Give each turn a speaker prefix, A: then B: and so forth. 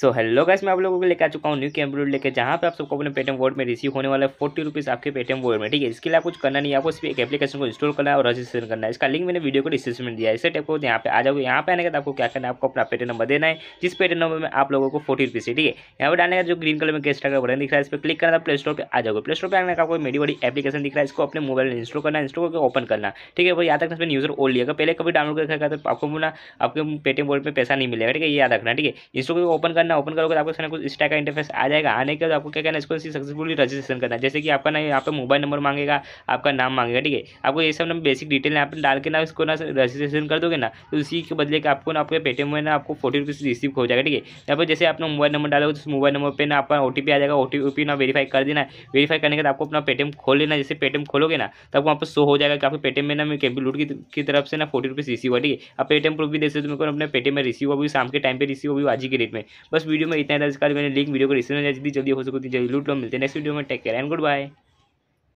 A: so hello guys मैं आप लोगों को लेकर आ चुका हूँ न्यू कैम्प्यूटर लेकर जहाँ पे आप सबको अपने पेटीएम वोट में रिसीव होने वाला है फोर्टी रुपीज़ आपके पेटीएम वोट में ठीक है इसके लिए आपको कुछ करना नहीं है आपको सिर्फ एक एप्लीकेशन को इंस्टॉल करना है और रजिस्ट्रेशन करना है इसका लिंक मैंने वीडियो को डिस्क्रिप्शन में दिया इसे टाइप को यहाँ पे आ जाओगे यहाँ पे आने के बाद आपको क्या करना है आपको अपना पेटीएम नंबर देना है जिस पेटीएम नंबर में आप लोगों को फोर्टी रुपीज़ है ठीक है यहाँ पर डालने का जो ग्रीन कलर में गेस्ट का बटन दिख रहा है इस पर क्लिक करना प्ले स्टोर पर आ जाओगे प्ले स्टोर पर आने का आपको मेरी बड़ी एप्लीकेशन दिख रहा है इसको अपने मोबाइल में इंस्टॉल करना इंस्टॉल करके ओपन करना ठीक है वो यहाँ तक इसमें यूजर ओल लिया पहले कभी डाउनलोड करके तो आपको बोला आपके पेटीएम वोट में पैसा नहीं मिलेगा ठीक है ये याद रखना ठीक है इंस्टॉल ओपन करना करना ओपन करोगे तो आपको कुछ इस टाइप का इंटरफेस आ जाएगा आने के बाद आपको क्या करना इसको सक्सेसफुली रजिस्ट्रेशन करना जैसे कि आपका ना यहाँ पर मोबाइल नंबर मांगेगा आपका नाम मांगेगा ठीक है आपको ये सब ना बेसिक डिटेल यहाँ पर डाल के ना इसको ना रजिस्ट्रेशन कर दोगे ना तो उसी के बदले के आपको ना आपके पेटीएम में ना आपको फोर्टी रुपीज़ रिसीव हो जाएगा ठीक है यहाँ पर जैसे आपने मोबाइल नंबर डालोगे तो मोबाइल नंबर पर ना आपका ओ आ जाएगा ओ ना वेरीफाई कर देना वेरीफाई करने के बाद आपको अपना पेटीएम खोल लेना जैसे पेटीएम खोलोगे ना तो आपको वहाँ पर शो हो जाएगा कि आपके पेटीएम में ना मैं कैंपी लूट की तरफ से ना फोर्टी रुपीज़ रिसीव हुआ ठीक है आप पेटीएम प्रूफ भी दे सकते हो मेरे को अपने पेटीएम में रिसीव हुआ भी शाम के टाइम पर रिसीव हुई आज की डेट में बस वीडियो में इतना था इसका मैंने लिंक वीडियो को डिस्क्रिप्शन में जल्दी हो सकती तो जल्दी लूट लो मिलते हैं नेक्स्ट वीडियो में take care and good bye